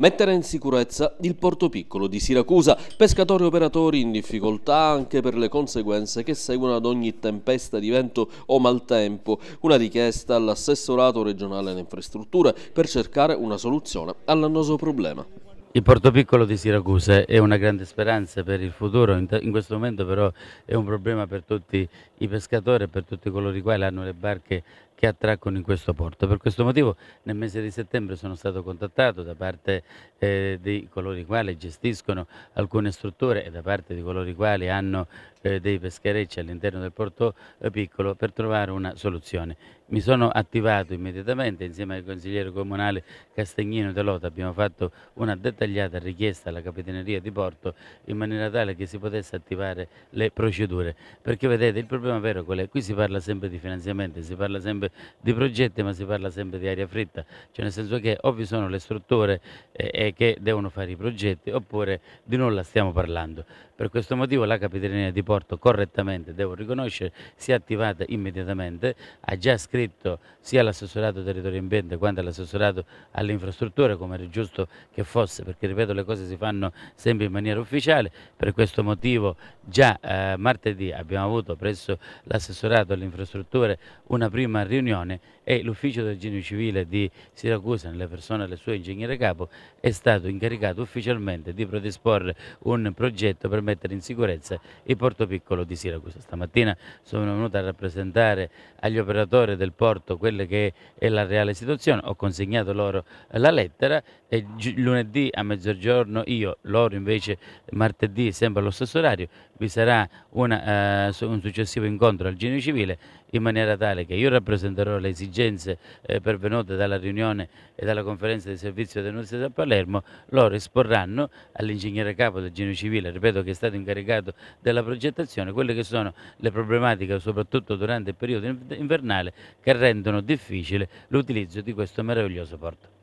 Mettere in sicurezza il porto piccolo di Siracusa, pescatori e operatori in difficoltà anche per le conseguenze che seguono ad ogni tempesta di vento o maltempo, una richiesta all'assessorato regionale alle infrastrutture per cercare una soluzione all'annoso problema. Il Porto Piccolo di Siracusa è una grande speranza per il futuro, in questo momento però è un problema per tutti i pescatori e per tutti coloro i quali hanno le barche che attraccano in questo porto. Per questo motivo nel mese di settembre sono stato contattato da parte eh, di coloro i quali gestiscono alcune strutture e da parte di coloro i quali hanno eh, dei pescherecci all'interno del porto eh, piccolo per trovare una soluzione mi sono attivato immediatamente insieme al consigliere comunale Castagnino Delota, abbiamo fatto una dettagliata richiesta alla Capitaneria di Porto in maniera tale che si potesse attivare le procedure, perché vedete il problema vero qual è? Qui si parla sempre di finanziamenti, si parla sempre di progetti ma si parla sempre di aria fritta, cioè nel senso che o vi sono le strutture eh, eh che devono fare i progetti oppure di nulla stiamo parlando. Per questo motivo la Capitaneria di Porto correttamente, devo riconoscere, si è attivata immediatamente, ha già scritto iscritto sia all'assessorato territorio ambiente quanto all'assessorato alle infrastrutture come era giusto che fosse perché ripeto le cose si fanno sempre in maniera ufficiale per questo motivo già eh, martedì abbiamo avuto presso l'assessorato alle infrastrutture una prima riunione e l'ufficio del genio civile di Siracusa nelle persone del suo ingegnere capo è stato incaricato ufficialmente di predisporre un progetto per mettere in sicurezza il porto piccolo di Siracusa stamattina sono venuto a rappresentare agli operatori del del porto quella che è la reale situazione, ho consegnato loro la lettera e lunedì a mezzogiorno io, loro invece martedì sempre allo stesso orario, vi sarà una, uh, un successivo incontro al Genio Civile in maniera tale che io rappresenterò le esigenze eh, pervenute dalla riunione e dalla conferenza di servizio dell'Università a Palermo, loro esporranno all'ingegnere capo del Genio Civile, ripeto che è stato incaricato della progettazione, quelle che sono le problematiche soprattutto durante il periodo invernale che rendono difficile l'utilizzo di questo meraviglioso porto.